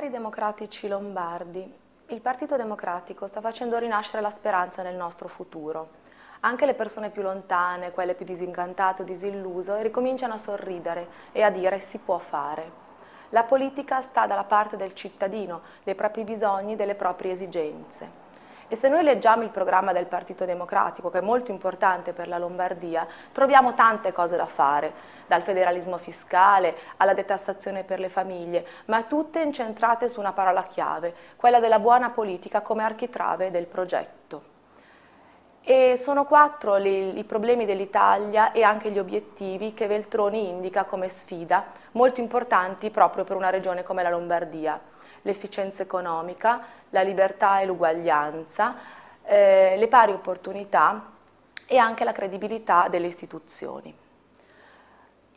Cari democratici lombardi, il Partito Democratico sta facendo rinascere la speranza nel nostro futuro. Anche le persone più lontane, quelle più disincantate o disilluse, ricominciano a sorridere e a dire si può fare. La politica sta dalla parte del cittadino, dei propri bisogni, delle proprie esigenze. E se noi leggiamo il programma del Partito Democratico, che è molto importante per la Lombardia, troviamo tante cose da fare, dal federalismo fiscale alla detassazione per le famiglie, ma tutte incentrate su una parola chiave, quella della buona politica come architrave del progetto. E sono quattro li, i problemi dell'Italia e anche gli obiettivi che Veltroni indica come sfida, molto importanti proprio per una regione come la Lombardia. L'efficienza economica, la libertà e l'uguaglianza, eh, le pari opportunità e anche la credibilità delle istituzioni.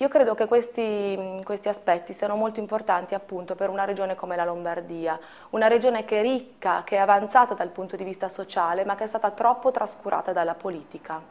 Io credo che questi, questi aspetti siano molto importanti appunto per una regione come la Lombardia, una regione che è ricca, che è avanzata dal punto di vista sociale, ma che è stata troppo trascurata dalla politica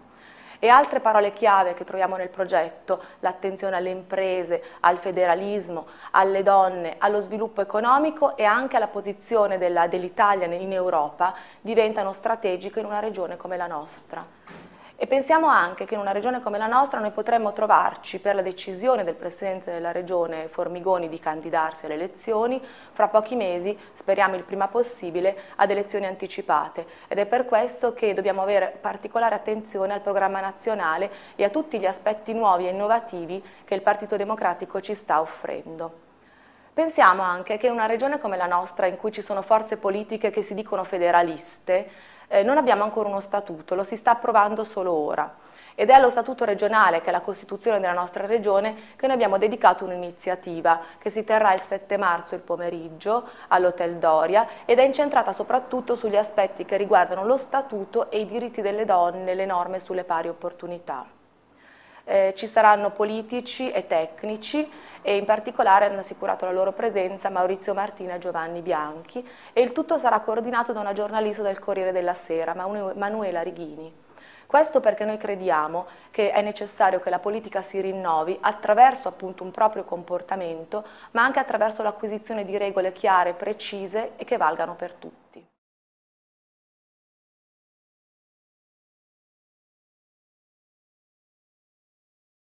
e altre parole chiave che troviamo nel progetto, l'attenzione alle imprese, al federalismo, alle donne, allo sviluppo economico e anche alla posizione dell'Italia dell in Europa, diventano strategiche in una regione come la nostra. E pensiamo anche che in una regione come la nostra noi potremmo trovarci per la decisione del Presidente della Regione Formigoni di candidarsi alle elezioni fra pochi mesi, speriamo il prima possibile, ad elezioni anticipate ed è per questo che dobbiamo avere particolare attenzione al programma nazionale e a tutti gli aspetti nuovi e innovativi che il Partito Democratico ci sta offrendo. Pensiamo anche che una regione come la nostra, in cui ci sono forze politiche che si dicono federaliste, eh, non abbiamo ancora uno statuto, lo si sta approvando solo ora ed è allo statuto regionale, che è la costituzione della nostra regione, che noi abbiamo dedicato un'iniziativa che si terrà il 7 marzo il pomeriggio all'Hotel Doria ed è incentrata soprattutto sugli aspetti che riguardano lo statuto e i diritti delle donne, le norme sulle pari opportunità. Eh, ci saranno politici e tecnici e in particolare hanno assicurato la loro presenza Maurizio Martina e Giovanni Bianchi e il tutto sarà coordinato da una giornalista del Corriere della Sera, Manuela Righini. Questo perché noi crediamo che è necessario che la politica si rinnovi attraverso appunto un proprio comportamento, ma anche attraverso l'acquisizione di regole chiare, precise e che valgano per tutti.